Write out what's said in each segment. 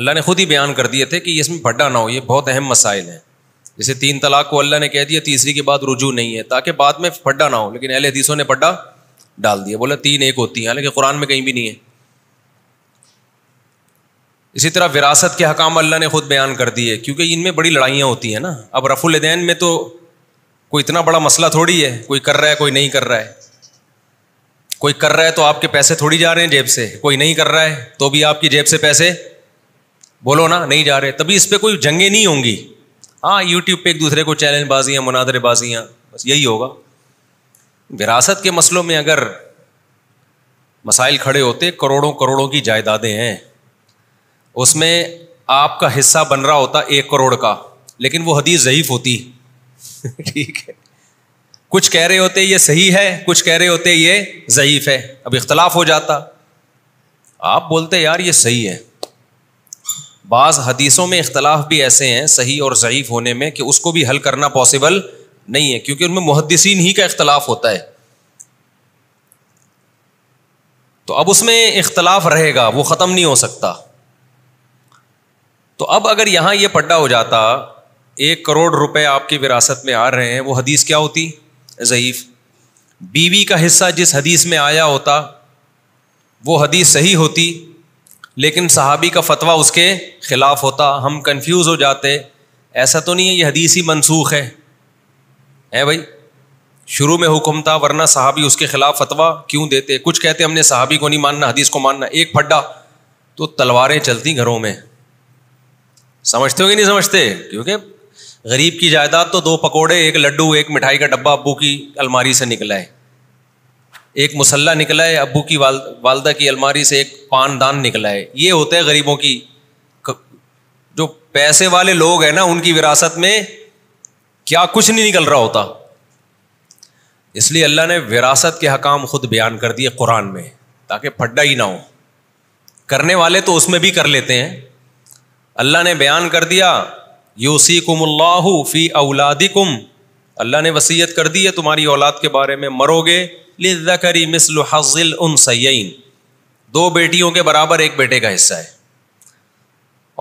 अल्लाह ने खुद ही बयान कर दिए थे कि इसमें भड्डा ना हो ये बहुत अहम मसाइल हैं जैसे तीन तलाक को अल्लाह ने कह दिया तीसरी के बाद रुजू नहीं है ताकि बाद में फड्डा ना हो लेकिन अहल हदीसों ने फड्डा डाल दिया बोला तीन एक होती हैं हालांकि कुरान में कहीं भी नहीं है इसी तरह विरासत के हकाम अल्लाह ने खुद बयान कर दिए क्योंकि इनमें बड़ी लड़ाइयाँ होती हैं ना अब रफुलदैन में तो कोई इतना बड़ा मसला थोड़ी है कोई कर रहा है कोई नहीं कर रहा है कोई कर रहा है तो आपके पैसे थोड़ी जा रहे हैं जेब से कोई नहीं कर रहा है तो भी आपकी जेब से पैसे बोलो ना नहीं जा रहे तभी इस पर कोई जंगे नहीं होंगी हाँ यूट्यूब पर एक दूसरे को चैलेंज बाजियाँ मुनादरेबाजियाँ बस यही होगा विरासत के मसलों में अगर मसाइल खड़े होते करोड़ों करोड़ों की जायदादें हैं उसमें आपका हिस्सा बन रहा होता एक करोड़ का लेकिन वो हदीस ज़यीफ होती ठीक है कुछ कह रहे होते ये सही है कुछ कह रहे होते ये ज़यीफ है अब इख्तलाफ हो जाता आप बोलते यार ये सही है बाज़ हदीसों में इख्तलाफ भी ऐसे हैं सही और ज़यीफ़ होने में कि उसको भी हल करना पॉसिबल नहीं है क्योंकि उनमें मुहदसिन ही का इख्तलाफ होता है तो अब उसमें इख्तलाफ रहेगा वो ख़त्म नहीं हो सकता तो अब अगर यहाँ ये पड्डा हो जाता एक करोड़ रुपए आपकी विरासत में आ रहे हैं वो हदीस क्या होती ज़यीफ़ बीवी का हिस्सा जिस हदीस में आया होता वो हदीस सही होती लेकिन सहाबी का फतवा उसके खिलाफ होता हम कंफ्यूज हो जाते ऐसा तो नहीं है ये हदीसी मनसूख है है भाई शुरू में हुक्म था वरना साहबी उसके खिलाफ फतवा क्यों देते कुछ कहते हमने सहाबी को नहीं मानना हदीस को मानना एक फड्डा तो तलवारें चलती घरों में समझते हो कि नहीं समझते क्योंकि गरीब की जायदाद तो दो पकोड़े एक लड्डू एक मिठाई का डब्बा अबू की अलमारी से निकला है एक मुसल्ला निकला है अबू की वाल वालदा की अलमारी से एक पानदान निकला है ये होता है गरीबों की जो पैसे वाले लोग हैं ना उनकी विरासत में क्या कुछ नहीं निकल रहा होता इसलिए अल्लाह ने विरासत के हकाम खुद बयान कर दिए कुरान में ताकि फड्डा ही ना हो करने वाले तो उसमें भी कर लेते हैं अल्लाह ने बयान कर दिया यूसी कुमल्लाहू फ़ी औलादिकुम अल्लाह ने वसीयत कर दी है तुम्हारी औलाद के बारे में मरोगे लिजकरी मिसल हजिल उन सयन दो बेटियों के बराबर एक बेटे का हिस्सा है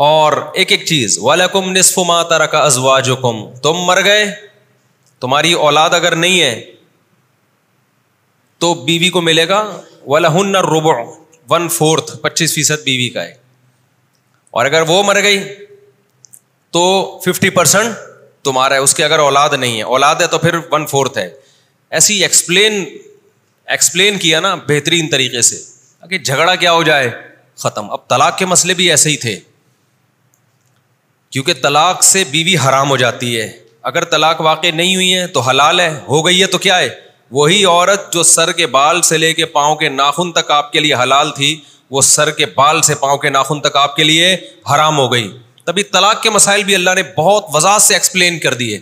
और एक एक चीज वालकुम निसफ माता रखा अजवाजुकुम तुम मर गए तुम्हारी औलाद अगर नहीं है तो बीवी को मिलेगा वलहन रुबो वन फोर्थ पच्चीस फीसद बीवी का है और अगर वो मर गई तो फिफ्टी परसेंट तुम्हारा है उसके अगर औलाद नहीं है औलाद है तो फिर वन फोर्थ है ऐसी एक्सप्लेन एक्सप्लेन किया ना बेहतरीन तरीके से ताकि झगड़ा क्या हो जाए ख़त्म अब तलाक के मसले भी ऐसे ही थे क्योंकि तलाक से बीवी हराम हो जाती है अगर तलाक वाक़ नहीं हुई है तो हलाल है हो गई है तो क्या है वही औरत जो सर के बाल से लेके पाँव के नाखून तक आपके लिए हलाल थी वो सर के बाल से पाँव के नाखून तक आपके लिए हराम हो गई तभी तलाक के मसाइल भी अल्लाह ने बहुत वजात से एक्सप्लेन कर दिए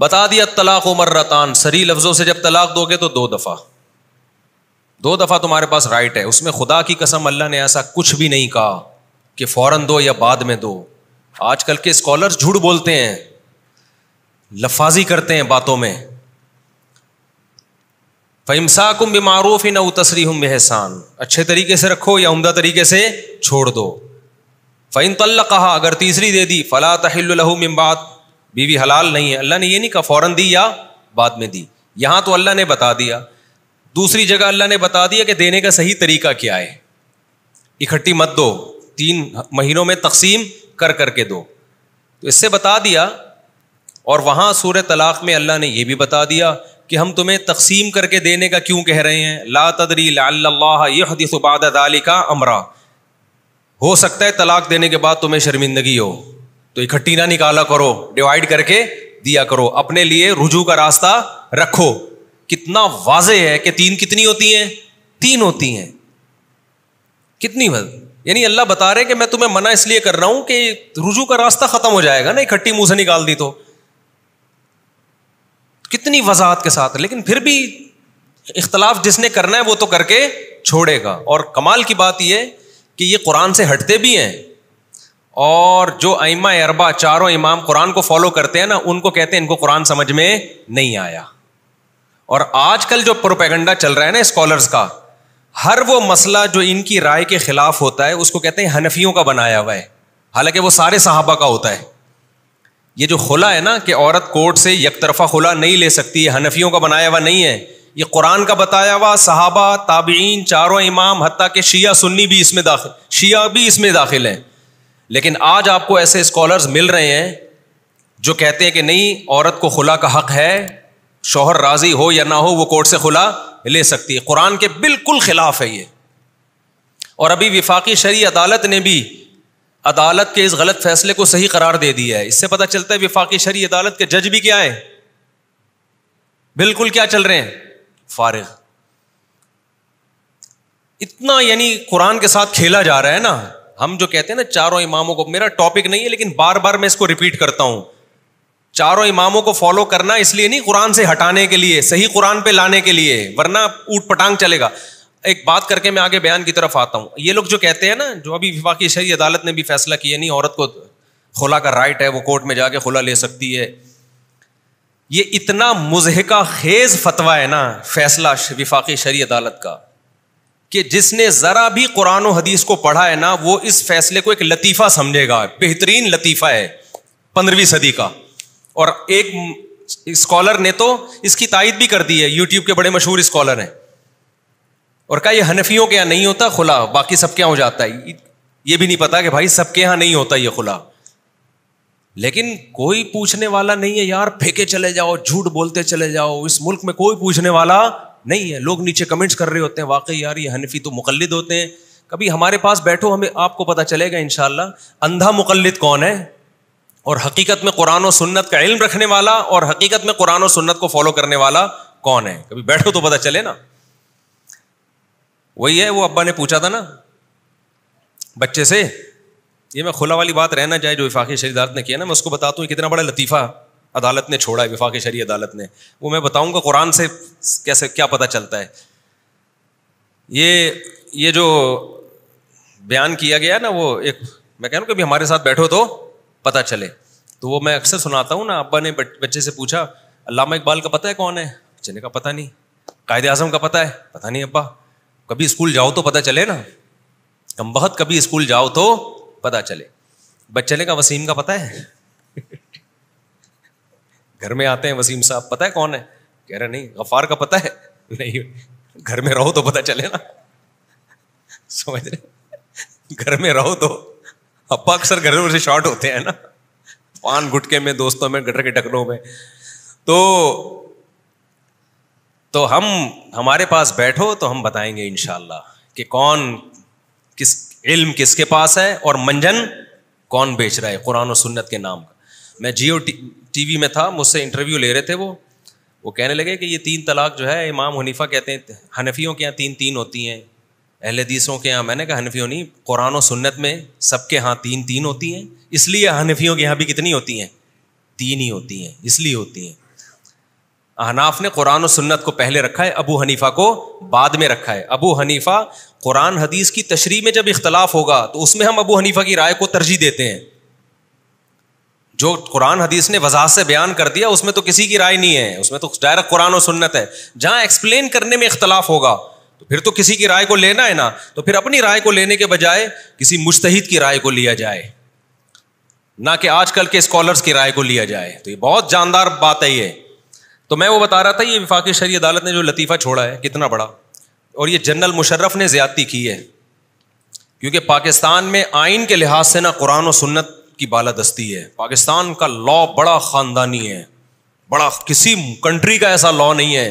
बता दिया तलाक मर्रतान सरी लफ्जों से जब तलाक दोगे तो दो दफ़ा दो दफ़ा तुम्हारे पास राइट है उसमें खुदा की कसम अल्लाह ने ऐसा कुछ भी नहीं कहा कि फ़ौरन दो या बाद में दो आजकल के स्कॉलर्स झूठ बोलते हैं लफाजी करते हैं बातों में फ़मसाकुम बेमारूफ़ न तसरी हम बेहसान अच्छे तरीके से रखो या उमदा तरीके से छोड़ दो फ़ैन तल्ल कहा अगर तीसरी दे दी फ़ला तहिल्लहू मिम्बात बीवी हलाल नहीं है अल्लाह ने ये नहीं कहा फ़ौरन दी या बाद में दी यहाँ तो अल्लाह ने बता दिया दूसरी जगह अल्लाह ने बता दिया कि देने का सही तरीका क्या है इकट्ठी मत दो तीन महीनों में तकसीम कर करके दो तो इससे बता दिया और वहाँ सूर तलाक़ में अल्लाह ने यह भी बता दिया कि हम तुम्हें तकसीम करके देने का क्यों कह रहे हैं ला तदरी लादिसबादा अमरा हो सकता है तलाक देने के बाद तुम्हें शर्मिंदगी हो तो इकट्ठी ना निकाला करो डिवाइड करके दिया करो अपने लिए रुजू का रास्ता रखो कितना वाजे है कि तीन कितनी होती हैं तीन होती हैं कितनी वजह यानी अल्लाह बता रहे कि मैं तुम्हें मना इसलिए कर रहा हूं कि रुजू का रास्ता खत्म हो जाएगा ना इकट्ठी मुंह से निकाल दी तो कितनी वजाहत के साथ लेकिन फिर भी इख्तलाफ जिसने करना है वो तो करके छोड़ेगा और कमाल की बात यह कि ये कुरान से हटते भी हैं और जो अइमा अरबा चारों इमाम कुरान को फॉलो करते हैं ना उनको कहते हैं इनको कुरान समझ में नहीं आया और आजकल जो प्रोपेगंडा चल रहा है ना स्कॉलर्स का हर वो मसला जो इनकी राय के खिलाफ होता है उसको कहते हैं हनफियों का बनाया हुआ है हालांकि वो सारे सहाबा का होता है ये जो खुला है ना कि औरत कोर्ट से एक तरफा खुला नहीं ले सकती है हनफियों का बनाया हुआ नहीं है ये कुरान का बताया हुआ साहबा ताबीन चारों इमाम हती के शिया सुन्नी भी इसमें दाखिल शिया भी इसमें दाखिल है लेकिन आज आपको ऐसे स्कॉलर्स मिल रहे हैं जो कहते हैं कि नहीं औरत को खुला का हक है शोहर राजी हो या ना हो वो कोर्ट से खुला ले सकती है कुरान के बिल्कुल खिलाफ है ये और अभी विफाकी शरी अदालत ने भी अदालत के इस गलत फैसले को सही करार दे दिया है इससे पता चलता है विफाकी शरी अदालत के जज भी क्या है बिल्कुल क्या चल रहे हैं फारिग इतना यानी कुरान के साथ खेला जा रहा है ना हम जो कहते हैं ना चारों इमामों को मेरा टॉपिक नहीं है लेकिन बार बार मैं इसको रिपीट करता हूं चारों इमामों को फॉलो करना इसलिए नहीं कुरान से हटाने के लिए सही कुरान पे लाने के लिए वरना ऊट पटांग चलेगा एक बात करके मैं आगे बयान की तरफ आता हूँ ये लोग जो कहते हैं ना जो अभी विफाकी शही अदालत ने भी फैसला किया नहीं औरत को खुला का राइट है वो कोर्ट में जाके खुला ले सकती है ये इतना मुजहका खेज फतवा है ना फैसला विफाकी शरी अदालत का कि जिसने ज़रा भी कुरान और हदीस को पढ़ा है ना वो इस फैसले को एक लतीफ़ा समझेगा बेहतरीन लतीफ़ा है पंद्रहवीं सदी का और एक स्कॉलर ने तो इसकी तायद भी कर दी है यूट्यूब के बड़े मशहूर स्कॉलर हैं और कहा यह हनफियों के यहाँ नहीं होता खुला बाकी सबके यहाँ हो जाता है ये भी नहीं पता कि भाई सबके यहाँ नहीं होता ये खुला लेकिन कोई पूछने वाला नहीं है यार फेंके चले जाओ झूठ बोलते चले जाओ इस मुल्क में कोई पूछने वाला नहीं है लोग नीचे कमेंट्स कर रहे होते हैं वाकई यार ये हनफी तो मुकलद होते हैं कभी हमारे पास बैठो हमें आपको पता चलेगा इन अंधा मुकलद कौन है और हकीकत में कुरान और सुन्नत का इल्म रखने वाला और हकीकत में कुरान और सुन्नत को फॉलो करने वाला कौन है कभी बैठो तो पता चले ना वही है वो अब्बा ने पूछा था ना बच्चे से ये मैं खुला वाली बात रहना चाहे जो इफाकी शरीदार्थ ने किया ना मैं उसको बताता हूँ कितना बड़ा लतीफ़ा अदालत ने छोड़ा है विफाक शरी अदालत ने वो मैं बताऊंगा कुरान से कैसे क्या पता चलता है ये ये जो बयान किया गया ना वो एक मैं कह रहा हूँ कभी हमारे साथ बैठो तो पता चले तो वो मैं अक्सर सुनाता हूँ ना अब्बा ने बच्चे से पूछा अलामा इकबाल का पता है कौन है बच्चे ने कहा पता नहीं कायद आजम का पता है पता नहीं अब्बा कभी स्कूल जाओ तो पता चले ना कम बहुत कभी स्कूल जाओ तो पता चले बच्चे ने कहा वसीम का पता है घर में आते हैं वसीम साहब पता है कौन है कह रहे नहीं गफार का पता है नहीं घर में रहो तो पता चले ना समझ रहे घर में रहो तो अपा अक्सर घर से शॉर्ट होते हैं ना पान गुटके में दोस्तों में गटर के टकरों में तो तो हम हमारे पास बैठो तो हम बताएंगे इनशाला कि कौन किस इल्म किसके पास है और मंजन कौन बेच रहा है कुरान और सुन्नत के नाम का मैं जियो टीवी में था मुझसे इंटरव्यू ले रहे थे वो वो कहने लगे कि ये तीन तलाक जो है इमाम हनीफा कहते हैं हनफियों के यहाँ तीन तीन होती हैं अहल हदीसों के यहाँ मैंने कहा हनफियों नहीं कुरान और सुन्नत में सबके यहाँ तीन तीन होती हैं इसलिए हनफियों के यहाँ भी कितनी होती हैं तीन ही होती हैं इसलिए होती हैं अहनाफ ने कुरान और सुन्नत को पहले रखा है अबू हनीफा को बाद में रखा है अबू हनीफा कुरान हदीस की तशरी में जब इख्तलाफ होगा तो उसमें हम अबू हनीफा की राय को तरजीह देते हैं जो कुरान हदीस ने वजाह से बयान कर दिया उसमें तो किसी की राय नहीं है उसमें तो डायरेक्ट कुरान और सुन्नत है जहाँ एक्सप्लेन करने में इख्तलाफ होगा तो फिर तो किसी की राय को लेना है ना तो फिर अपनी राय को लेने के बजाय किसी मुश्तहिद की राय को लिया जाए ना कि आजकल के स्कॉलर्स की राय को लिया जाए तो ये बहुत जानदार बात है ये तो मैं वो बता रहा था ये विफाक शरी अदालत ने जो लतीफ़ा छोड़ा है कितना बड़ा और ये जनरल मुशर्रफ ने ज़्यादती की है क्योंकि पाकिस्तान में आइन के लिहाज से ना कुरान और सुन्नत की बालादस्ती है पाकिस्तान का लॉ बड़ा ख़ानदानी है बड़ा किसी कंट्री का ऐसा लॉ नहीं है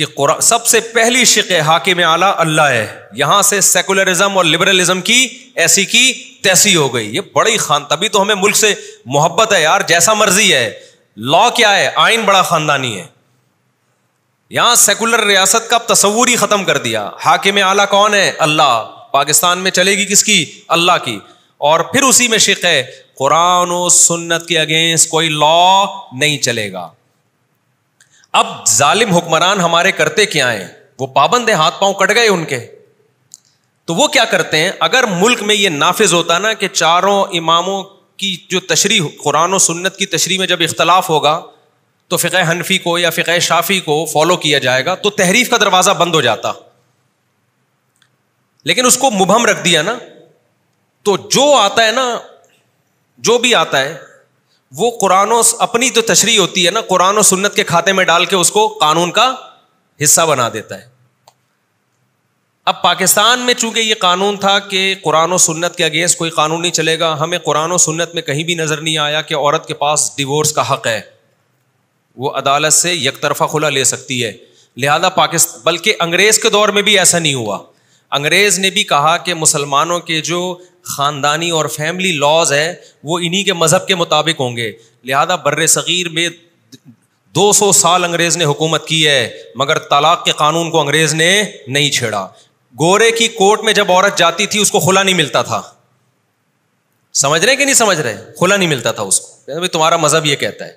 कि सबसे पहली शिक हाकिम आला अल्लाह है यहां से सेकुलरिज्म और लिबरलिज्म की ऐसी की तैसी हो गई ये बड़ी खान तभी तो हमें मुल्क से मोहब्बत है यार जैसा मर्जी है लॉ क्या है आइन बड़ा खानदानी है यहां सेकुलर रियासत का तस्वूर ही ख़त्म कर दिया हाकिम आला कौन है अल्लाह पाकिस्तान में चलेगी किसकी अल्लाह की और फिर उसी में शिक है कुरान और सुन्नत के अगेंस्ट कोई लॉ नहीं चलेगा अब जालिम हुक्मरान हमारे करते क्या हैं वो पाबंद है हाथ पांव कट गए उनके तो वो क्या करते हैं अगर मुल्क में ये नाफिज होता ना कि चारों इमामों की जो तशरी कुरान और सुन्नत की तशरी में जब इख्तलाफ होगा तो फ़िक हनफी को या फ़िक शाफी को फॉलो किया जाएगा तो तहरीफ का दरवाज़ा बंद हो जाता लेकिन उसको मुबहम रख दिया ना तो जो आता है ना जो भी आता है वो कुरान अपनी जो तशरी होती है ना कुरान और सुन्नत के खाते में डाल के उसको कानून का हिस्सा बना देता है अब पाकिस्तान में चूंकि ये कानून था कि कुरान और सुन्नत के अगेंस्ट कोई कानून नहीं चलेगा हमें कुरान और सुन्नत में कहीं भी नज़र नहीं आया कि औरत के पास डिवोर्स का हक़ है वो अदालत से यकतरफा खुला ले सकती है लिहाजा पाकिस्तान बल्कि अंग्रेज़ के दौर में भी ऐसा नहीं हुआ अंग्रेज़ ने भी कहा कि मुसलमानों के जो ख़ानदानी और फैमिली लॉज है वो इन्हीं के मज़हब के मुताबिक होंगे लिहाजा बर सग़ीर में सौ साल अंग्रेज़ ने हुकूमत की है मगर तलाक़ के कानून को अंग्रेज़ ने नहीं छेड़ा गोरे की कोर्ट में जब औरत जाती थी उसको खुला नहीं मिलता था समझ रहे कि नहीं समझ रहे खुला नहीं मिलता था उसको भाई तुम्हारा मज़हब यह कहता है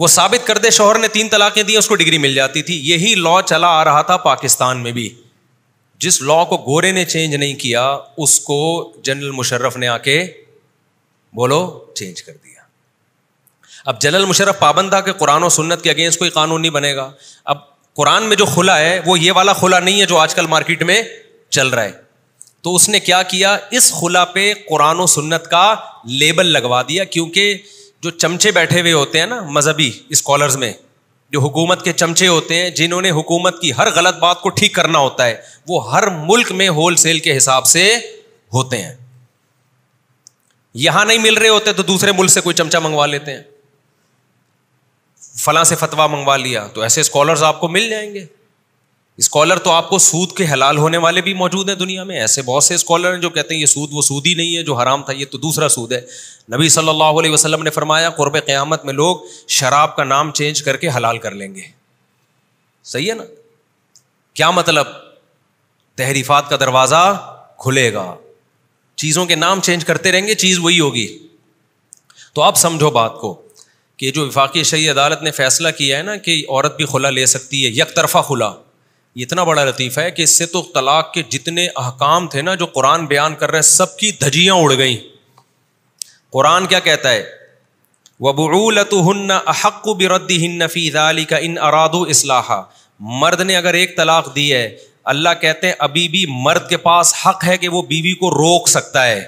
वो साबित कर दे शोहर ने तीन तलाक़ें दी उसको डिग्री मिल जाती थी यही लॉ चला आ रहा था पाकिस्तान में भी जिस लॉ को गोरे ने चेंज नहीं किया उसको जनरल मुशर्रफ ने आके बोलो चेंज कर दिया अब जनरल मुशर्रफ पाबंद था कि कुरान और सुन्नत के अगेंस्ट कोई कानून नहीं बनेगा अब कुरान में जो खुला है वो ये वाला खुला नहीं है जो आजकल मार्केट में चल रहा है तो उसने क्या किया इस खुला पे कुरान और सुन्नत का लेबल लगवा दिया क्योंकि जो चमचे बैठे हुए होते हैं ना मजहबी स्कॉलर्स में जो हुकूमत के चमचे होते हैं जिन्होंने हुकूमत की हर गलत बात को ठीक करना होता है वो हर मुल्क में होल सेल के हिसाब से होते हैं यहां नहीं मिल रहे होते तो दूसरे मुल्क से कोई चमचा मंगवा लेते हैं फला से फतवा मंगवा लिया तो ऐसे स्कॉलर्स आपको मिल जाएंगे स्कॉलर तो आपको सूद के हलाल होने वाले भी मौजूद हैं दुनिया में ऐसे बहुत से स्कॉलर हैं जो कहते हैं ये सूद वो सूद ही नहीं है जो हराम था ये तो दूसरा सूद है नबी सल्लल्लाहु अलैहि वसल्लम ने फरमाया क़ुरब क़यामत में लोग शराब का नाम चेंज करके हलाल कर लेंगे सही है ना क्या मतलब तहरीफात का दरवाज़ा खुलेगा चीज़ों के नाम चेंज करते रहेंगे चीज़ वही होगी तो आप समझो बात को कि जो विफाक़ी शही अदालत ने फैसला किया है ना कि औरत भी खुला ले सकती है यक तरफा खुला ये इतना बड़ा लतीफ़ है कि इससे तो तलाक के जितने अहकाम थे ना जो कुरान बयान कर रहे हैं सबकी धजियाँ उड़ गई कुरान क्या कहता है वबूलतहन्न अहक हिन्न हिन्नफ़ीज़ाली का इन अरादो इसलाहा मर्द ने अगर एक तलाक दी है अल्लाह कहते हैं अभी भी मर्द के पास हक है कि वो बीवी को रोक सकता है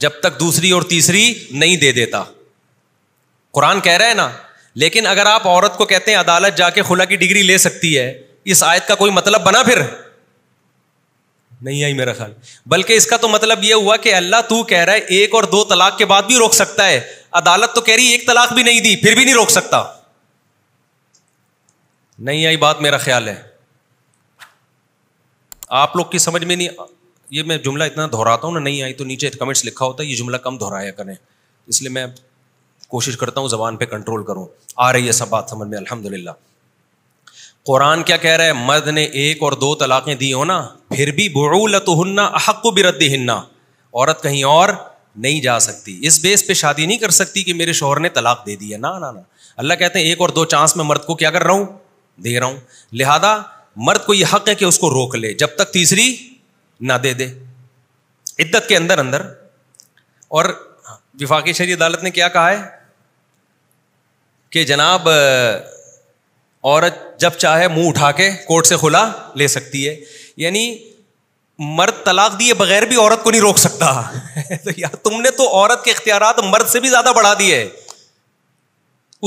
जब तक दूसरी और तीसरी नहीं दे देता कुरान कह रहा है ना लेकिन अगर आप औरत को कहते हैं अदालत जाके खुला की डिग्री ले सकती है इस आयत का कोई मतलब बना फिर नहीं आई मेरा ख्याल बल्कि इसका तो मतलब यह हुआ कि अल्लाह तू कह रहा है एक और दो तलाक के बाद भी रोक सकता है अदालत तो कह रही एक तलाक भी नहीं दी फिर भी नहीं रोक सकता नहीं आई बात मेरा ख्याल है आप लोग की समझ में नहीं ये मैं जुमला इतना दोहराता हूँ ना नहीं आई तो नीचे कमेंट्स लिखा होता है ये जुमला कम दोहराया करें इसलिए मैं कोशिश करता हूँ जबान पे कंट्रोल करूँ आ रही है सब बात समझ में अल्हम्दुलिल्लाह कुरान क्या कह रहा है मर्द ने एक और दो तलाक़ें दी हो ना फिर भी बुरूलतहन्ना अहक बिरद्दहन्ना औरत कहीं और नहीं जा सकती इस बेस पे शादी नहीं कर सकती कि मेरे शोहर ने तलाक दे दी है ना ना ना अल्लाह कहते हैं एक और दो चांस में मर्द को क्या कर रहा हूँ दे रहा हूँ लिहाजा मर्द को यह हक है कि उसको रोक ले जब तक तीसरी ना दे दे इद्दत के अंदर अंदर और विफाक़ी शरी अदालत ने क्या कहा है कि जनाब औरत जब चाहे मुंह उठा के कोर्ट से खुला ले सकती है यानी मर्द तलाक दिए बगैर भी औरत को नहीं रोक सकता तो यार तुमने तो औरत के इख्तियार मर्द से भी ज्यादा बढ़ा दिए है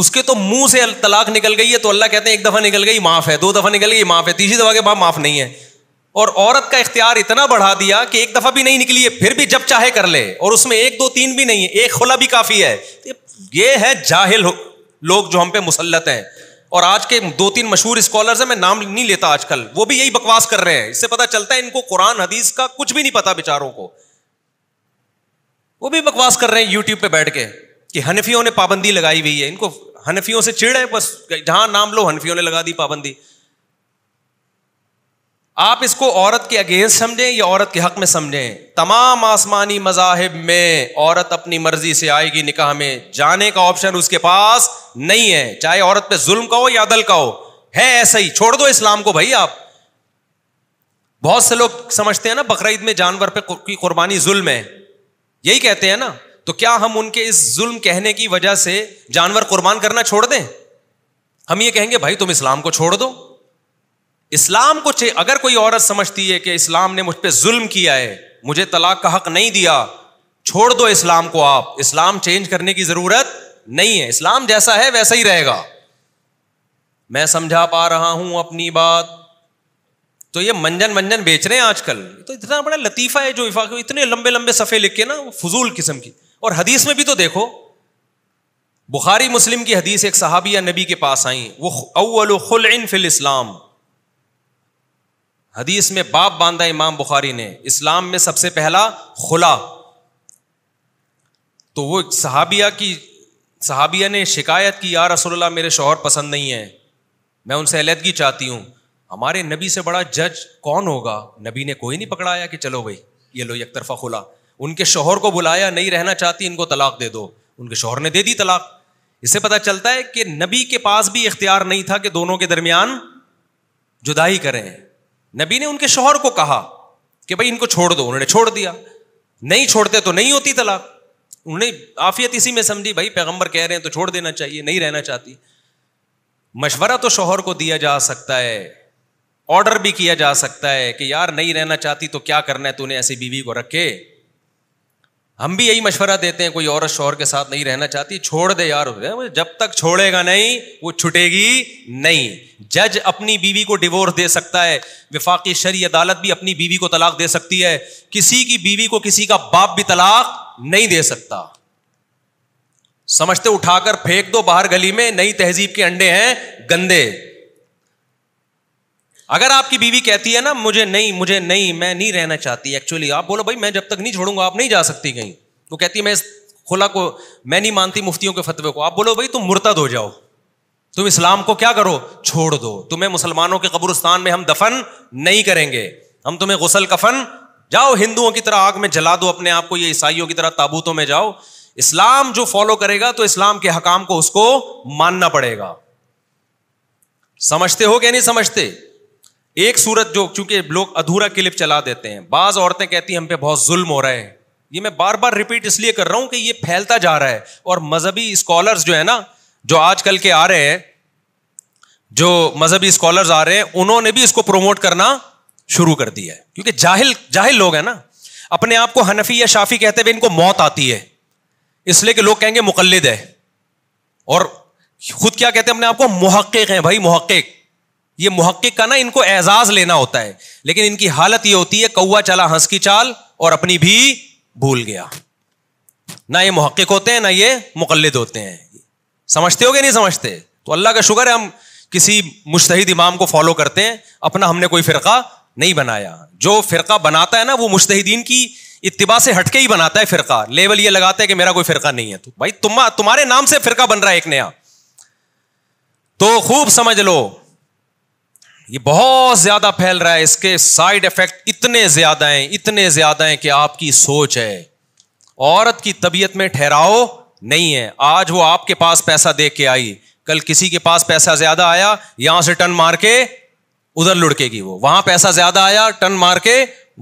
उसके तो मुंह से तलाक निकल गई है तो अल्लाह कहते हैं एक दफा निकल गई माफ है दो दफा निकल गई माफ है तीसरी दफा के बाद माफ नहीं है और औरत का इख्तियार इतना बढ़ा दिया कि एक दफा भी नहीं निकली है फिर भी जब चाहे कर ले और उसमें एक दो तीन भी नहीं है एक खुला भी काफी है ये है जाहिल लोग जो हम पे मुसलत हैं और आज के दो तीन मशहूर स्कॉलर्स हैं मैं नाम नहीं लेता आजकल वो भी यही बकवास कर रहे हैं इससे पता चलता है इनको कुरान हदीस का कुछ भी नहीं पता बेचारों को वो भी बकवास कर रहे हैं यूट्यूब पे बैठ के कि हनफियों ने पाबंदी लगाई हुई है इनको हनफियों से चिड़ है बस जहां नाम लो हनफियों ने लगा दी पाबंदी आप इसको औरत के अगेंस्ट समझें या औरत के हक में समझें तमाम आसमानी मजाहब में औरत अपनी मर्जी से आएगी निकाह में जाने का ऑप्शन उसके पास नहीं है चाहे औरत पे जुल्म का हो या अदल का हो है ऐसा ही छोड़ दो इस्लाम को भाई आप बहुत से लोग समझते हैं ना बकरीद में जानवर पे की कुर्बानी जुल्म है यही कहते हैं ना तो क्या हम उनके इस जुल्म कहने की वजह से जानवर कुर्बान करना छोड़ दें हम ये कहेंगे भाई तुम इस्लाम को छोड़ दो इस्लाम को अगर कोई औरत समझती है कि इस्लाम ने मुझ पर जुल्म किया है मुझे तलाक का हक नहीं दिया छोड़ दो इस्लाम को आप इस्लाम चेंज करने की जरूरत नहीं है इस्लाम जैसा है वैसा ही रहेगा मैं समझा पा रहा हूं अपनी बात तो ये मंजन मंजन बेच रहे हैं आजकल तो इतना बड़ा लतीफ़ा है जो इफाक इतने लंबे लंबे सफ़े लिख के ना फजूल किस्म की और हदीस में भी तो देखो बुखारी मुस्लिम की हदीस एक सहाबिया नबी के पास आई वो अव्वल खुल फिल इस्लाम हदीस में बाप बांधा इमाम बुखारी ने इस्लाम में सबसे पहला खुला तो वो सहाबिया की सहाबिया ने शिकायत की यार रसोल्ला मेरे शोहर पसंद नहीं है मैं उनसे अलहदगी चाहती हूँ हमारे नबी से बड़ा जज कौन होगा नबी ने कोई नहीं पकड़ाया कि चलो भाई ये लो एक तरफा खुला उनके शोहर को बुलाया नहीं रहना चाहती इनको तलाक दे दो उनके शोहर ने दे दी तलाक इससे पता चलता है कि नबी के पास भी इख्तियार नहीं था कि दोनों के दरमियान जुदाई करें नबी ने उनके शोहर को कहा कि भाई इनको छोड़ दो उन्होंने छोड़ दिया नहीं छोड़ते तो नहीं होती तलाक उन्होंने आफियत इसी में समझी भाई पैगंबर कह रहे हैं तो छोड़ देना चाहिए नहीं रहना चाहती मशवरा तो शोहर को दिया जा सकता है ऑर्डर भी किया जा सकता है कि यार नहीं रहना चाहती तो क्या करना है तूने ऐसी बीवी को रखे हम भी यही मशवरा देते हैं कोई औरत शोहर के साथ नहीं रहना चाहती छोड़ दे यार जब तक छोड़ेगा नहीं वो छुटेगी नहीं जज अपनी बीवी को डिवोर्स दे सकता है विफाकी शरी अदालत भी अपनी बीवी को तलाक दे सकती है किसी की बीवी को किसी का बाप भी तलाक नहीं दे सकता समझते उठाकर फेंक दो बाहर गली में नई तहजीब के अंडे हैं गंदे अगर आपकी बीवी कहती है ना मुझे नहीं मुझे नहीं मैं नहीं रहना चाहती एक्चुअली आप बोलो भाई मैं जब तक नहीं छोड़ूंगा आप नहीं जा सकती कहीं वो कहती है मैं इस खुला को मैं नहीं मानती मुफ्तियों के फतवे को आप बोलो भाई तुम मुर्तद हो जाओ तुम इस्लाम को क्या करो छोड़ दो तुम्हें मुसलमानों के कब्रस्तान में हम दफन नहीं करेंगे हम तुम्हें गुसल कफन जाओ हिंदुओं की तरह आग में जला दो अपने आप को ये ईसाइयों की तरह ताबूतों में जाओ इस्लाम जो फॉलो करेगा तो इस्लाम के हकाम को उसको मानना पड़ेगा समझते हो क्या नहीं समझते एक सूरत जो चूंकि लोग अधूरा क्लिप चला देते हैं बाज औरतें कहती हैं हम पे बहुत जुल्म हो रहे हैं ये मैं बार बार रिपीट इसलिए कर रहा हूं कि ये फैलता जा रहा है और मजहबी स्कॉलर्स जो है ना जो आजकल के आ रहे हैं जो मजहबी स्कॉलर्स आ रहे हैं उन्होंने भी इसको प्रोमोट करना शुरू कर दिया है क्योंकि जाहिल जाहिल लोग हैं ना अपने आप को हनफी या शाफी कहते हुए इनको मौत आती है इसलिए कि लोग कहेंगे मुकलद है और खुद क्या कहते हैं अपने आपको को मुहक्क हैं भाई मुहक्क ये मुहक्क का ना इनको एजाज लेना होता है लेकिन इनकी हालत ये होती है कौआ चला हंस की चाल और अपनी भी भूल गया ना ये मुहक्क होते हैं ना ये मुकलद होते हैं समझते हो गए नहीं समझते तो अल्लाह का शुक्र है हम किसी मुश्तहिद इमाम को फॉलो करते हैं अपना हमने कोई फ़िरका नहीं बनाया जो फ़िरका बनाता है ना वो मुश्तहिदीन की इतबा से हटके ही बनाता है फ़िरका लेवल ये लगाता है कि मेरा कोई फ़िरका नहीं है तो भाई तुम तुम्हारे नाम से फ़िरका बन रहा है एक नया तो खूब समझ लो ये बहुत ज्यादा फैल रहा है इसके साइड इफेक्ट इतने ज्यादा हैं इतने ज्यादा हैं कि आपकी सोच है औरत की तबीयत में ठहराओ नहीं है आज वो आपके पास पैसा दे के आई कल किसी के पास पैसा ज्यादा आया यहां से टन मार के उधर लुढ़केगी वो वहां पैसा ज्यादा आया टन मार के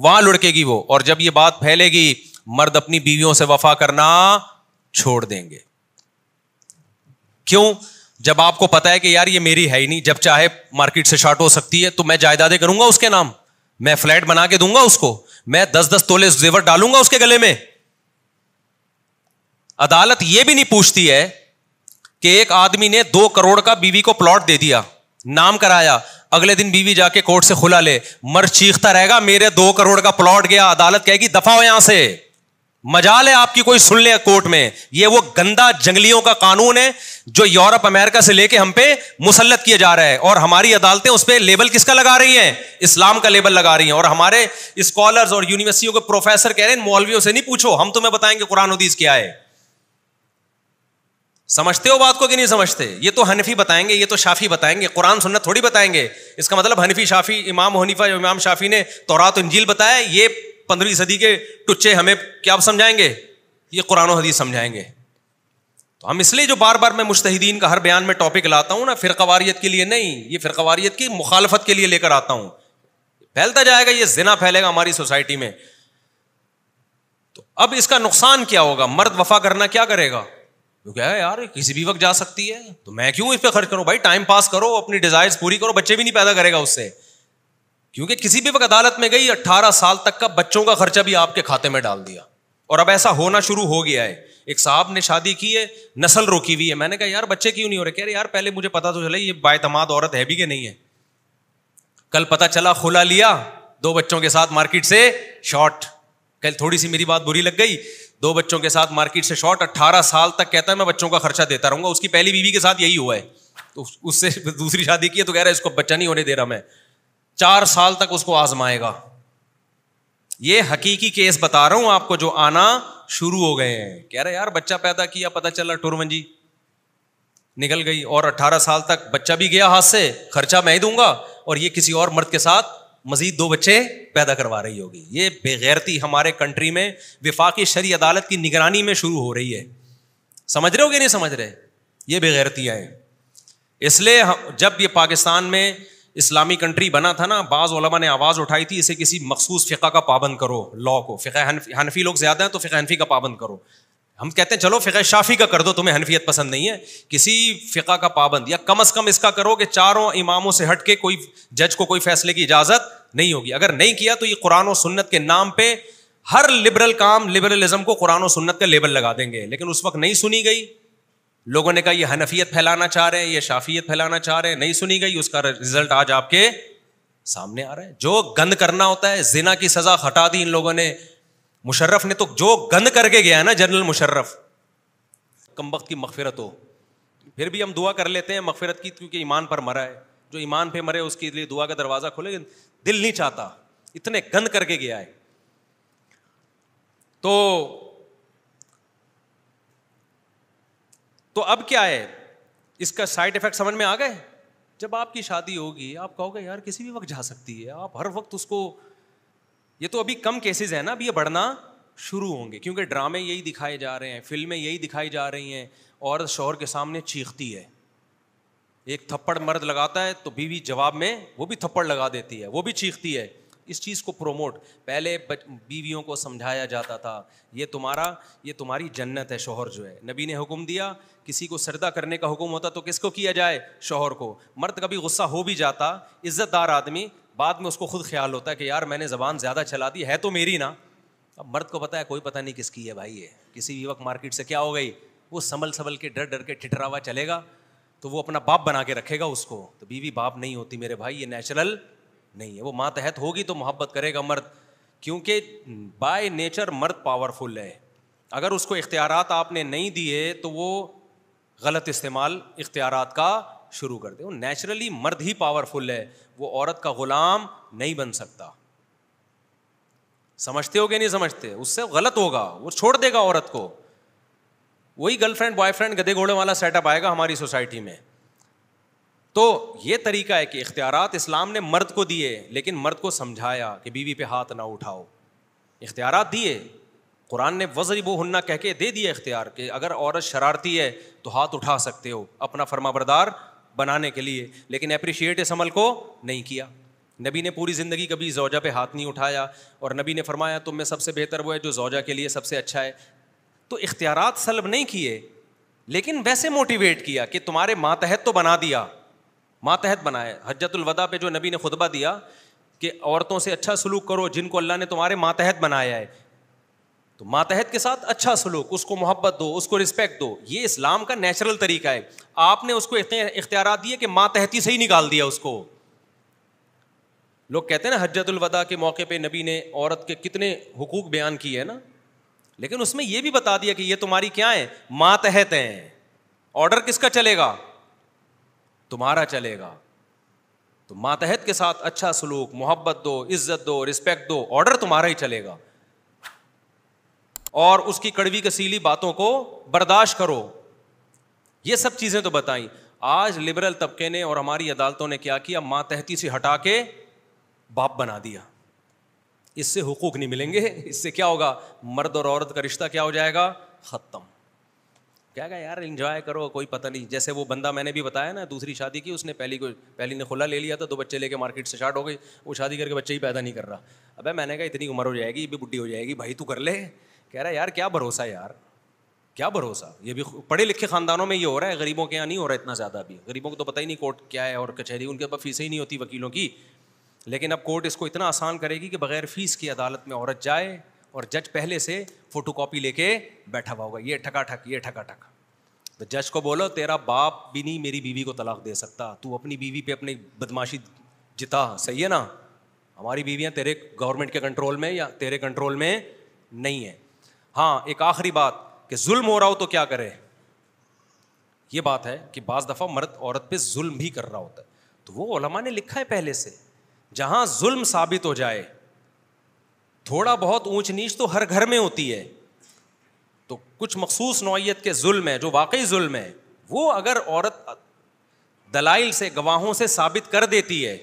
वहां लुढ़केगी वो और जब ये बात फैलेगी मर्द अपनी बीवियों से वफा करना छोड़ देंगे क्यों जब आपको पता है कि यार ये मेरी है ही नहीं जब चाहे मार्केट से शॉर्ट हो सकती है तो मैं जायदादे करूंगा उसके नाम मैं फ्लैट बना के दूंगा उसको मैं दस दस तोले जेवर डालूंगा उसके गले में अदालत यह भी नहीं पूछती है कि एक आदमी ने दो करोड़ का बीवी को प्लॉट दे दिया नाम कराया अगले दिन बीवी जाके कोर्ट से खुला ले मर चीखता रहेगा मेरे दो करोड़ का प्लॉट गया अदालत कहेगी दफा हो यहां से मजाल है आपकी कोई सुन ले कोर्ट में ये वो गंदा जंगलियों का कानून है जो यूरोप अमेरिका से लेके हम पे मुसलत किया जा रहा है और हमारी अदालतें उस पर लेबल किसका लगा रही हैं इस्लाम का लेबल लगा रही हैं और हमारे स्कॉलर्स और यूनिवर्सिटियों के प्रोफेसर कह रहे हैं मौलवियों से नहीं पूछो हम तुम्हें बताएंगे कुरान हदीस क्या है समझते हो बात को कि नहीं समझते ये तो हनफी बताएंगे ये तो शाफी बताएंगे कुरान सुनना थोड़ी बताएंगे इसका मतलब हनफी शाफी इमाम हनीफा इमाम शाफी ने तोरात इंजील बताया ये पंद्रहवीं सदी के टुच्चे हमें क्या समझाएंगे ये कुरान हदीस समझाएंगे तो हम इसलिए जो बार बार मैं मुश्तदीन का हर बयान में टॉपिक लाता हूं ना फ़िरकवारीत के लिए नहीं ये फ़िरकवारीत की मुखालफत के लिए लेकर आता हूं फैलता जाएगा ये जिना फैलेगा हमारी सोसाइटी में तो अब इसका नुकसान क्या होगा मर्द वफा करना क्या करेगा तो क्या है यार किसी भी वक्त जा सकती है तो मैं क्यों इस पर खर्च करूं भाई टाइम पास करो अपनी डिजायर पूरी करो बच्चे भी नहीं पैदा करेगा उससे क्योंकि किसी भी वक्त अदालत में गई अट्ठारह साल तक का बच्चों का खर्चा भी आपके खाते में डाल दिया और अब ऐसा होना शुरू हो गया है एक साहब ने शादी की है नस्ल रोकी हुई है मैंने कहा यार बच्चे क्यों नहीं हो रहे कह रहे यार पहले मुझे पता तो चला ये बायतमाद औरत है भी कि नहीं है कल पता चला खुला लिया दो बच्चों के साथ मार्केट से शॉर्ट कल थोड़ी सी मेरी बात बुरी लग गई दो बच्चों के साथ मार्केट से शॉर्ट अट्ठारह साल तक कहता है मैं बच्चों का खर्चा देता रहूंगा उसकी पहली बीवी के साथ यही हुआ है तो उससे दूसरी शादी की है तो कह रहा है इसको बच्चा नहीं होने दे रहा मैं चार साल तक उसको आजमाएगा ये हकीकी केस बता रहा हूं आपको जो आना शुरू हो गए हैं कह रहे यार बच्चा पैदा किया पता चला टुरमंजी निकल गई और 18 साल तक बच्चा भी गया हाथ से खर्चा मैं ही दूंगा और ये किसी और मर्द के साथ मजीद दो बच्चे पैदा करवा रही होगी ये बेगैरती हमारे कंट्री में विफाकी शरी अदालत की निगरानी में शुरू हो रही है समझ रहे हो कि नहीं समझ रहे ये बेगैरतियाँ हैं इसलिए जब ये पाकिस्तान में इस्लामी कंट्री बना था ना बाज़ ने आवाज़ उठाई थी इसे किसी मखसूस फ़िका का पाबंद करो लॉ को फ़िका हनफी, लोग ज़्यादा हैं तो फ़िका हनफी का पाबंद करो हम कहते हैं चलो फ़िका शाफ़ी का कर दो तुम्हें हनफियत पसंद नहीं है किसी फ़िका का पाबंद या कम अज़ कम इसका करो कि चारों इमामों से हट के कोई जज को कोई फ़ैसले की इजाज़त नहीं होगी अगर नहीं किया तो ये कुरान और सुन्नत के नाम पर हर लिबरल काम लिबरलिज्म को कुरान और सुन्नत का लेबल लगा देंगे लेकिन उस वक्त नहीं सुनी गई लोगों ने कहा ये हनफियत फैलाना चाह रहे हैं ये शाफियत फैलाना चाह रहे हैं नहीं सुनी गई उसका रिजल्ट आज आपके सामने आ रहा है जो गंद करना होता है जिना की सजा हटा दी इन लोगों ने मुशर्रफ ने तो जो गंद करके गया ना जनरल मुशर्रफ कम वक्त की मगफरत हो फिर भी हम दुआ कर लेते हैं मगफरत की क्योंकि ईमान पर मरा है जो ईमान पर मरे उसके लिए दुआ का दरवाज़ा खोले दिल नहीं चाहता इतने गंद करके गया है तो तो अब क्या है इसका साइड इफेक्ट समझ में आ गए जब आपकी शादी होगी आप कहोगे यार किसी भी वक्त जा सकती है आप हर वक्त उसको ये तो अभी कम केसेस है ना अभी ये बढ़ना शुरू होंगे क्योंकि ड्रामे यही दिखाए जा रहे हैं फिल्में यही दिखाई जा रही हैं और शोहर के सामने चीखती है एक थप्पड़ मर्द लगाता है तो बीवी जवाब में वो भी थप्पड़ लगा देती है वो भी चीखती है इस चीज़ को प्रोमोट पहले बीवियों को समझाया जाता था ये तुम्हारा ये तुम्हारी जन्नत है शोहर जो है नबी ने हुक्म दिया किसी को सरदा करने का हुक्म होता तो किसको किया जाए शोहर को मर्द कभी गुस्सा हो भी जाता इज़्ज़तदार आदमी बाद में उसको खुद ख्याल होता है कि यार मैंने ज़बान ज़्यादा चला दी है तो मेरी ना अब मर्द को पता है कोई पता नहीं किसकी है भाई ये किसी भी वक्त मार्केट से क्या हो गई वो संभल संभल के डर डर के ठिठरावा चलेगा तो वो अपना बाप बना के रखेगा उसको तो बीवी बाप नहीं होती मेरे भाई ये नेचुरल नहीं है वो मातहत होगी तो मोहब्बत करेगा मर्द क्योंकि बाय नेचर मर्द पावरफुल है अगर उसको इख्तियारत आपने नहीं दिए तो वो गलत इस्तेमाल इख्तियार का शुरू कर दे वो नेचुरली मर्द ही पावरफुल है वो औरत का ग़ुलाम नहीं बन सकता समझते हो कि नहीं समझते उससे गलत होगा वो छोड़ देगा औरत को वही गर्लफ्रेंड बॉयफ्रेंड गधे घोड़े वाला सेटअप आएगा हमारी सोसाइटी में तो ये तरीका है कि इख्तियार इस्लाम ने मर्द को दिए लेकिन मर्द को समझाया कि बीवी पे हाथ ना उठाओ इख्तियार दिए कुरान ने वजरी वो हन्ना कह के दे दिया इख्तियार कि अगर औरत शरारती है तो हाथ उठा सकते हो अपना फर्माबरदार बनाने के लिए लेकिन अप्रिशिएट इस अमल को नहीं किया नबी ने पूरी ज़िंदगी कभी जोजा पे हाथ नहीं उठाया और नबी ने फरमाया तुम में सबसे बेहतर वो है जो जोजा के लिए सबसे अच्छा है तो इख्तियार सलब नहीं किए लेकिन वैसे मोटिवेट किया कि तुम्हारे मातहत तो बना दिया मातहत बनाए हजतुल पे जो नबी ने खुतबा दिया कि औरतों से अच्छा सलूक करो जिनको अल्लाह ने तुम्हारे मातहत बनाया है तो मातहत के साथ अच्छा सलूक उसको मोहब्बत दो उसको रिस्पेक्ट दो ये इस्लाम का नेचुरल तरीका है आपने उसको इख्तियार दिए कि मातहती से ही निकाल दिया उसको लोग कहते हैं ना हजतुल के मौके पर नबी ने औरत के कितने हकूक बयान किए हैं ना लेकिन उसमें यह भी बता दिया कि ये तुम्हारी क्या है मातहत हैं ऑर्डर किसका चलेगा तुम्हारा चलेगा तो मातहत के साथ अच्छा सलूक मोहब्बत दो इज्जत दो रिस्पेक्ट दो ऑर्डर तुम्हारा ही चलेगा और उसकी कड़वी कसीली बातों को बर्दाश्त करो ये सब चीज़ें तो बताई आज लिबरल तबके ने और हमारी अदालतों ने क्या किया मातहती से हटा के बाप बना दिया इससे हुकूक नहीं मिलेंगे इससे क्या होगा मर्द और औरत का रिश्ता क्या हो जाएगा ख़त्म क्या कहा यार इंजॉय करो कोई पता नहीं जैसे वो बंदा मैंने भी बताया ना दूसरी शादी की उसने पहली को पहली ने खुला ले लिया था दो बच्चे लेके मार्केट से स्टार्ट हो गई वो शादी करके बच्चे ही पैदा नहीं कर रहा अब मैंने कहा इतनी उम्र हो जाएगी ये भी बुढ़ी हो जाएगी भाई तू कर ले कह रहा है यार क्या भरोसा यार क्या भरोसा ये भी पढ़े लिखे खानदानों में ये हो रहा है गरीबों के यहाँ नहीं हो रहा इतना ज़्यादा अभी गरीबों को तो पता ही नहीं कोर्ट क्या है और कचहरी उनके पास फीसें ही नहीं होती वकीलों की लेकिन अब कोर्ट इसको इतना आसान करेगी कि बगैर फीस की अदालत में औरत जाए और जज पहले से फोटोकॉपी लेके बैठा हुआ होगा ये ठका ठक ये ठका ठक तो जज को बोलो तेरा बाप भी नहीं मेरी बीवी को तलाक दे सकता तू अपनी बीवी पे अपनी बदमाशी जिता सही है ना हमारी बीवियाँ तेरे गवर्नमेंट के कंट्रोल में या तेरे कंट्रोल में नहीं है हाँ एक आखिरी बात कि जुल्म हो रहा हो तो क्या करे ये बात है कि बाज़ दफ़ा मर्द औरत पे जुल्म भी कर रहा होता है तो वो ओलमा ने लिखा है पहले से जहाँ जुल्म साबित हो जाए थोड़ा बहुत ऊंच नीच तो हर घर में होती है तो कुछ मखसूस नौीयत के जुल्म है जो वाकई जुल्म है वो अगर औरत दलाइल से गवाहों से साबित कर देती है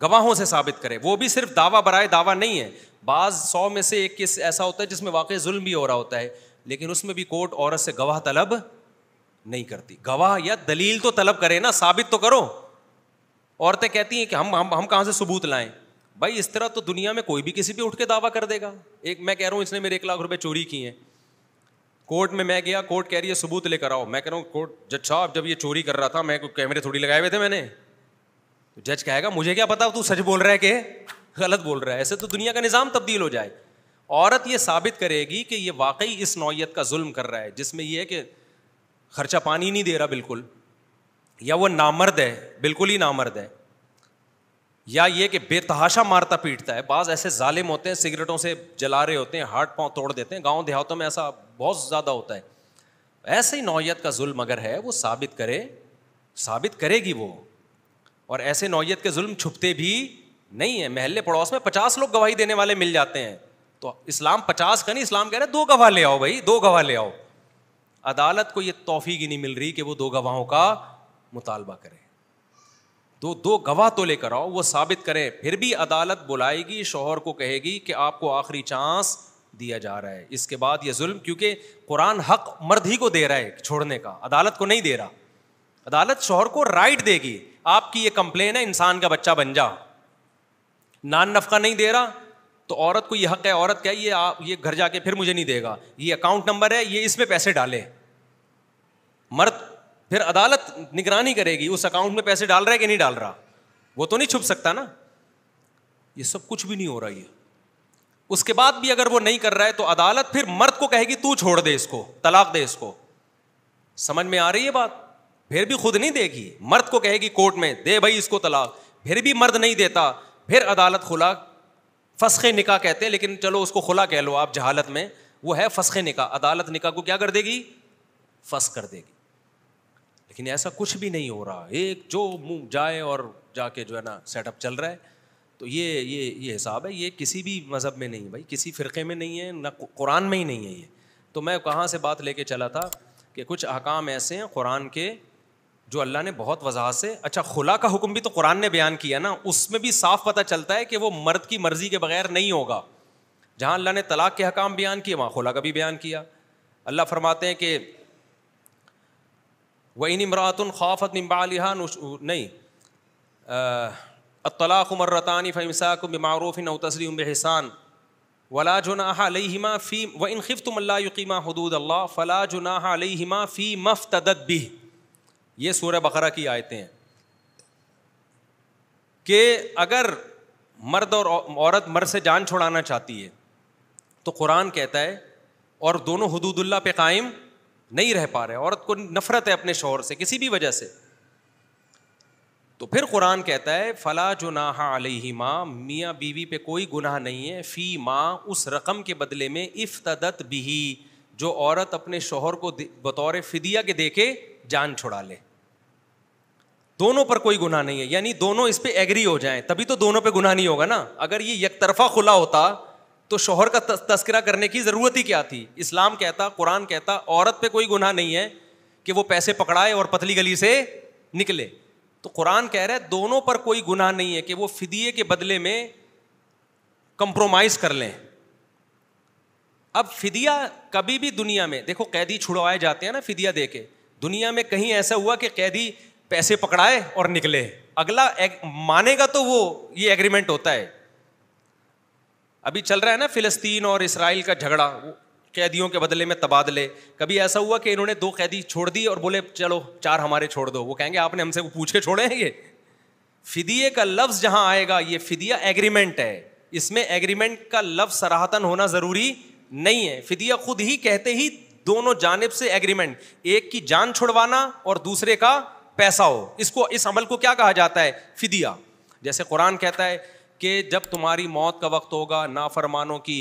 गवाहों से साबित करे वो भी सिर्फ दावा बरए दावा नहीं है बाज सौ में से एक केस ऐसा होता है जिसमें वाकई जुल्म भी हो रहा होता है लेकिन उसमें भी कोर्ट औरत से गवाह तलब नहीं करती गवाह या दलील तो तलब करे ना साबित तो करो औरतें कहती हैं कि हम हम हम कहाँ से सबूत लाएं भाई इस तरह तो दुनिया में कोई भी किसी पर उठ के दावा कर देगा एक मैं कह रहा हूँ इसने मेरे एक लाख रुपये चोरी किए हैं कोर्ट में मैं गया कोर्ट कह रही है सबूत लेकर आओ मैं कह रहा हूँ कोर्ट जज साहब जब ये चोरी कर रहा था मैं कैमरे थोड़ी लगाए हुए थे मैंने तो जज कहेगा मुझे क्या पता तू सच बोल रहा है कि गलत बोल रहा है ऐसे तो दुनिया का निज़ाम तब्दील हो जाए औरत ये साबित करेगी कि ये वाकई इस नौीयत का जुल्म कर रहा है जिसमें यह है कि खर्चा पानी नहीं दे रहा बिल्कुल या वो नामर्द है बिल्कुल ही नामर्द है या ये कि बेतहाशा मारता पीटता है बाज ऐसे जालिम होते हैं सिगरेटों से जला रहे होते हैं हाथ पाँव तोड़ देते हैं गांव देहातों में ऐसा बहुत ज़्यादा होता है ऐसे ही नौीयत का जुल्म अगर है वो साबित करे साबित करेगी वो और ऐसे नौीयत के जुल्म छुपते भी नहीं है महल्ले पड़ोस में पचास लोग गवाही देने वाले मिल जाते हैं तो इस्लाम पचास का नहीं इस्लाम कह रहे दो गवाह ले आओ भाई दो गवाह ले आओ अदालत को ये तोहफी ही नहीं मिल रही कि वो दो गवाहों का मुतालबा करे तो दो गवाह तो लेकर आओ वो साबित करे फिर भी अदालत बुलाएगी शोहर को कहेगी कि आपको आखिरी चांस दिया जा रहा है इसके बाद यह जुल्म क्योंकि कुरान हक मर्द ही को दे रहा है छोड़ने का अदालत को नहीं दे रहा अदालत शोहर को राइट देगी आपकी यह कंप्लेन है इंसान का बच्चा बन जा नान नफका नहीं दे रहा तो औरत को यह हक है औरत क्या ये आप ये घर जाके फिर मुझे नहीं देगा ये अकाउंट नंबर है ये इसमें पैसे डाले मर्द फिर अदालत निगरानी करेगी उस अकाउंट में पैसे डाल रहा है कि नहीं डाल रहा वो तो नहीं छुप सकता ना ये सब कुछ भी नहीं हो रहा ये उसके बाद भी अगर वो नहीं कर रहा है तो अदालत फिर मर्द को कहेगी तू छोड़ दे इसको तलाक दे इसको समझ में आ रही है बात फिर भी खुद नहीं देगी मर्द को कहेगी कोर्ट में दे भाई इसको तलाक फिर भी मर्द नहीं देता फिर अदालत खुला फसख निका कहते हैं लेकिन चलो उसको खुला कह लो आप जहालत में वो है फसख निका अदालत निका को क्या कर देगी फस कर देगी लेकिन ऐसा कुछ भी नहीं हो रहा एक जो मुंह जाए और जाके जो है ना सेटअप चल रहा है तो ये ये ये हिसाब है ये किसी भी मज़हब में नहीं है भाई किसी फ़िरके में नहीं है ना कुरान में ही नहीं है ये तो मैं कहाँ से बात लेके चला था कि कुछ अहकाम ऐसे हैं कुरान के जो अल्लाह ने बहुत वजाहत से अच्छा खुला का हुक्म भी तो कुरान ने बयान किया ना उसमें भी साफ पता चलता है कि वो मर्द की मर्ज़ी के बगैर नहीं होगा जहाँ अल्लाह ने तलाक के हकाम बयान किए वहाँ खुला का भी बयान किया अल्लाह फरमाते हैं कि व इन इमरातन खौफत मम्बालिहा नहीं अतलाक़ मर्रतानी फ़मसाक मारूफ़ नवतसरी बहसान वला जुनाह अलहिमा फ़ी व इन खिफ तुमल्लाक़ीमा हदूद अल्लाह फ़ला जुना अलहिमा फ़ी मफ़ तदत बिह ये सूर बकरा की आयतें हैं कि अगर मर्द और औरत मर्द से जान छोड़ाना चाहती है तो कुरान कहता है और दोनों हदूदुल्ला पे कायम नहीं रह पा रहे औरत को नफरत है अपने शोहर से किसी भी वजह से तो फिर कुरान कहता है फ़ला जुनाह अलही माँ मियाँ बीवी पे कोई गुनाह नहीं है फ़ी माँ उस रकम के बदले में इफ्तदत भी जो औरत अपने शोहर को बतौर फिदिया के देखे जान छुड़ा ले दोनों पर कोई गुनाह नहीं है यानी दोनों इस पर एग्री हो जाए तभी तो दोनों पर गुनाह नहीं होगा ना अगर ये यकतरफा खुला होता तो शोहर का तस्करा करने की ज़रूरत ही क्या थी इस्लाम कहता कुरान कहता औरत पे कोई गुनाह नहीं है कि वो पैसे पकड़ाए और पतली गली से निकले तो कुरान कह रहा है दोनों पर कोई गुनाह नहीं है कि वो फिदिए के बदले में कंप्रोमाइज कर लें अब फिदिया कभी भी दुनिया में देखो कैदी छुड़वाए जाते हैं ना फिदिया दे के दुनिया में कहीं ऐसा हुआ कि कैदी पैसे पकड़ाए और निकले अगला मानेगा तो वो ये एग्रीमेंट होता है अभी चल रहा है ना फिलिस्तीन और इसराइल का झगड़ा कैदियों के बदले में तबादले कभी ऐसा हुआ कि इन्होंने दो कैदी छोड़ दी और बोले चलो चार हमारे छोड़ दो वो कहेंगे आपने हमसे पूछ के छोड़े हैं ये फिदिये का लफ्ज़ जहां आएगा ये फिदिया एग्रीमेंट है इसमें एग्रीमेंट का लफ्ज़ सराहतन होना ज़रूरी नहीं है फिदिया खुद ही कहते ही दोनों जानब से एग्रीमेंट एक की जान छुड़वाना और दूसरे का पैसा हो इसको इस अमल को क्या कहा जाता है फिदिया जैसे कुरान कहता है कि जब तुम्हारी मौत का वक्त होगा नाफरमानों की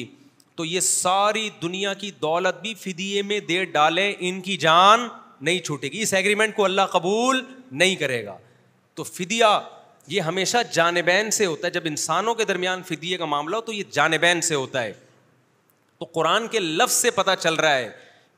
तो ये सारी दुनिया की दौलत भी फिदिये में दे डाले इनकी जान नहीं छूटेगी इस एग्रीमेंट को अल्लाह कबूल नहीं करेगा तो फिदिया ये हमेशा जानबैन से होता है जब इंसानों के दरमियान फिदिये का मामला हो तो ये जानबैन से होता है तो कुरान के लफ्ज़ से पता चल रहा है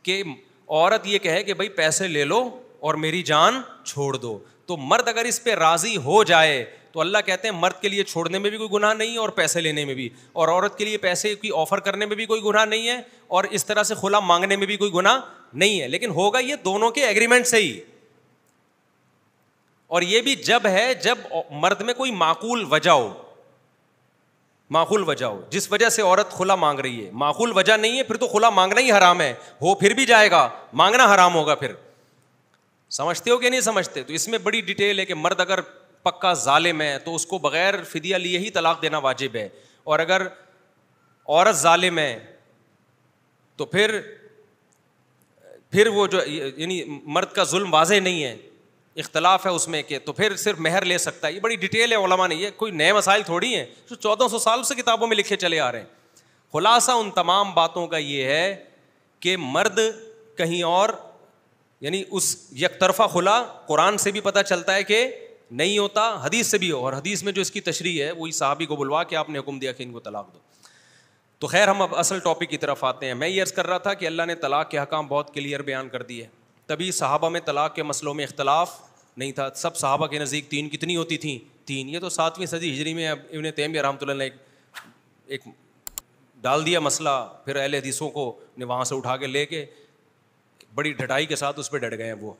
कि औरत ये कहे कि भाई पैसे ले लो और मेरी जान छोड़ दो तो मर्द अगर इस पर राज़ी हो जाए तो अल्लाह कहते हैं मर्द के लिए छोड़ने में भी कोई गुनाह नहीं है और पैसे लेने में भी और औरत के लिए पैसे की ऑफ़र करने में भी कोई गुनाह नहीं है और इस तरह से खुला मांगने में भी कोई गुनाह नहीं है लेकिन होगा ये दोनों के एग्रीमेंट से ही और ये भी जब है जब मर्द में कोई माकूल वजह हो माकूल वजह हो जिस वजह से औरत खुला मांग रही है माकूल वजह नहीं है फिर तो खुला मांगना ही हराम है हो फिर भी जाएगा मांगना हराम होगा फिर समझते हो कि नहीं समझते तो इसमें बड़ी डिटेल है कि मर्द अगर पक्का ालिम है तो उसको बग़ैर फ़िदिया लिए ही तलाक़ देना वाजिब है और अगर औरत ालिम है तो फिर फिर वो जो यानी मर्द का जुल्म वाजह नहीं है इख्तलाफ है उसमें कि तो फिर सिर्फ महर ले सकता है ये बड़ी डिटेल है ओलमा नहीं ये कोई नए मसाइल थोड़ी हैं जो चौदह सौ साल से किताबों में लिखे चले आ रहे हैं खुलासा उन तमाम बातों का ये है कि मर्द कहीं और यानी उस यक तरफा खुला कुरान से भी पता चलता है कि नहीं होता हदीस से भी हो और हदीस में जो इसकी तशरी है वही साहबी को बुलवा के आपने हुक्म दिया कि इनको तलाक दो तो खैर हम अब असल टॉपिक की तरफ आते हैं मैं ये अर्ज़ कर रहा था कि अल्लाह ने तलाक के हकाम बहुत क्लियर बयान कर दिए तभी सहाबा में तलाक के मसलों में इख्तलाफ नहीं था सब साहबा के नज़दीक तीन कितनी होती थी तीन ये तो सातवीं सदी हिजरी में अब इबन तैमिया रहमतुल्लाह ने एक, एक डाल दिया मसला फिर अहले हदीसों को ने वहाँ से उठा के ले के बड़ी ढटाई के साथ उस पर डट गए हैं वो